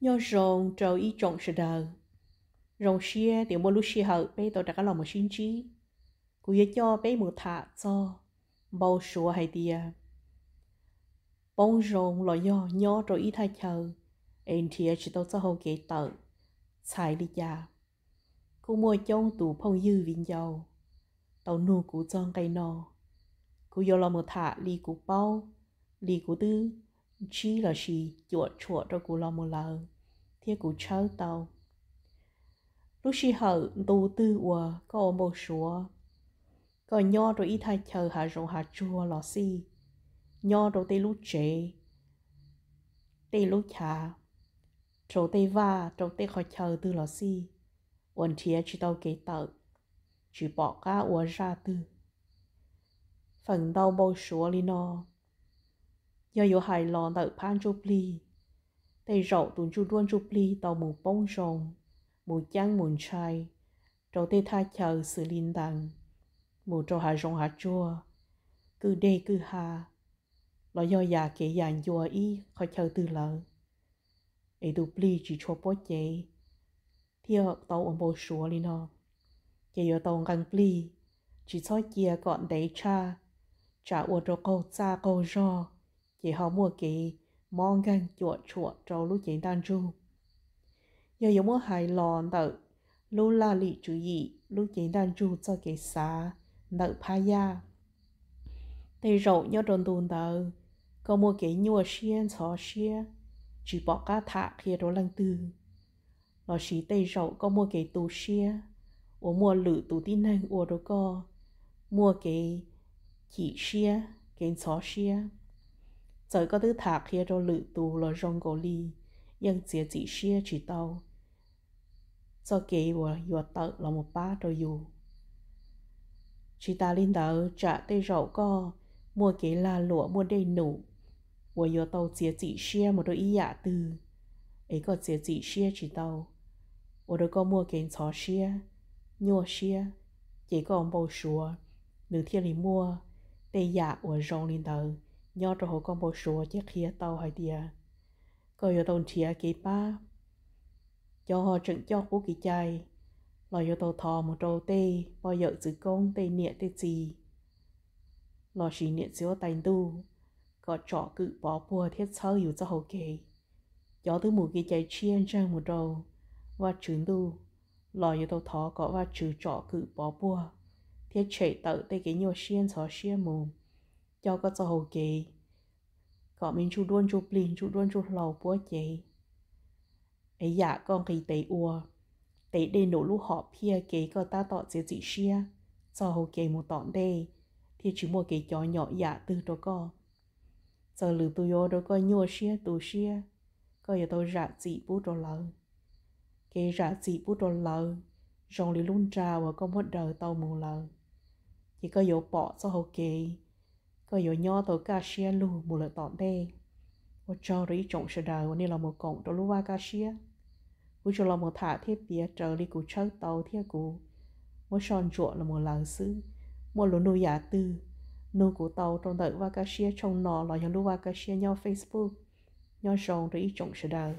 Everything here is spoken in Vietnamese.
nhớ rồng trâu ý trộn sự đời rồng xia tiểu mua lúc xia hậu bây tôi đã có lòng một xin chi cú yết cho bây một thả cho bao sủa hay tia bông rồng lo nhớ nhớ trâu ý thay chờ em thia chỉ tôi cho hậu kế tờ xài đi cha cú mua trong tủ phong dư vinh dầu tàu nụ cụ tròn cây nò cú vô lo một thả lì cú bao lì cú tư chi là chi chuột chuột cho cụ lo mù lờ thì cụ chờ tàu lúc xì hở tu tư ua có ôm bồ xúa có nho rồi ít thay chờ hạ rồi hạ chùa lò si, nho rồi tê lúc chế tê lúc chả trâu tê va trâu tê khỏi chờ từ lò si, uẩn thía chỉ tàu kế tờ chỉ bỏ cá ua ra từ, phần đau bao xúa li nó no giờ yo hài lon tự pan chu pli tay rậu tùn chu đuôn chu pli tàu mù bông rồng mù chăng mù chai trâu tê tha chờ sự linh đằng mù trâu hà rồng hà chua cứ đê cứ hà lo do già kể già dùa y khỏi chờ từ lợ ấy tù pli chỉ cho bó chế thiếu tàu ông bố sủa linh nó chỉ yo tàu ngang pli chỉ cho chia gọn đấy cha cha uổng rồi câu cha câu ro chỉ họ mua kỳ mong gan chuột chuột trâu lúc chị đang chu giờ giống mua hai lò đợi lúc là lì chú ý lúc chị đang chu cho cái xa đợi phá ya thì rộ nhau đồn đồn đợi có mua cái nhua xiên xó xiên chỉ bỏ cả thả kia đó lăng tư nó chỉ tây rậu có mua cái tù xia ủa mua lử tù tin năng ủa đó co mua cái chỉ xia cái xó xia rồi có thứ thả kia rồi lự tù lo rong gò li nhưng chỉ chỉ xia chỉ tàu cho kế và vừa tự là một ba rồi dù chỉ ta lên đầu trả tê rậu co mua kế là lụa mua đầy nụ và vừa tàu chỉ chỉ xia một đôi ý giả từ ấy có chỉ chỉ xia chỉ tàu và đôi có mua kế chó xia nhua xia chỉ có ông bầu xua nửa thiên lý mua tê giả và rong lên đầu nhớ cho hồ con bò sùa chứ khía tàu hay đìa có yếu tàu chia kỳ ba cho họ trận cho bố kỳ chai lo yếu tàu thò một trâu tê bò giờ giữ công tê nịa tê gì lo chỉ niệm xíu tay tu có trọ cự bỏ bùa thiết sơ yếu cho hồ kỳ cho thứ mù kỳ chai chiên trang một trâu và trứng tu lo yếu tàu thò có và trừ trọ cự bỏ bùa thiết chạy tự tê cái nhiều xiên xó xiên mồm cho có cho hậu chị có mình chú đuôn chú plin chú đuôn chú lâu, bố chị ấy dạ con kỳ tế ua tế đề nổ lúc họ pia kế có ta tọ chế chị xia cho hậu kế một tọn đề thì chú mua cái cho nhỏ dạ từ đó có giờ lử tôi vô đó coi nhua xia tù xia coi giờ tôi rạ chị bút đồ lâu, cái rạ chị bút đồ lâu, rồi lì luôn trà và có một đời tàu mù lâu, chỉ có dấu bỏ cho hậu kỳ có yếu nhỏ tổ cá xia lù bù tọt đê và cho rỉ trọng sẽ đời và là một cổng tổ lúa cá xia cú cho là một thả thiết bia trở đi cú chơi tàu thiết cú một son chuột là một làng xứ một lúa nuôi giả tư nuôi cú tàu trong đợi và cá trong nọ là những lúa cá xia nhau facebook nhau rỉ trọng sẽ đời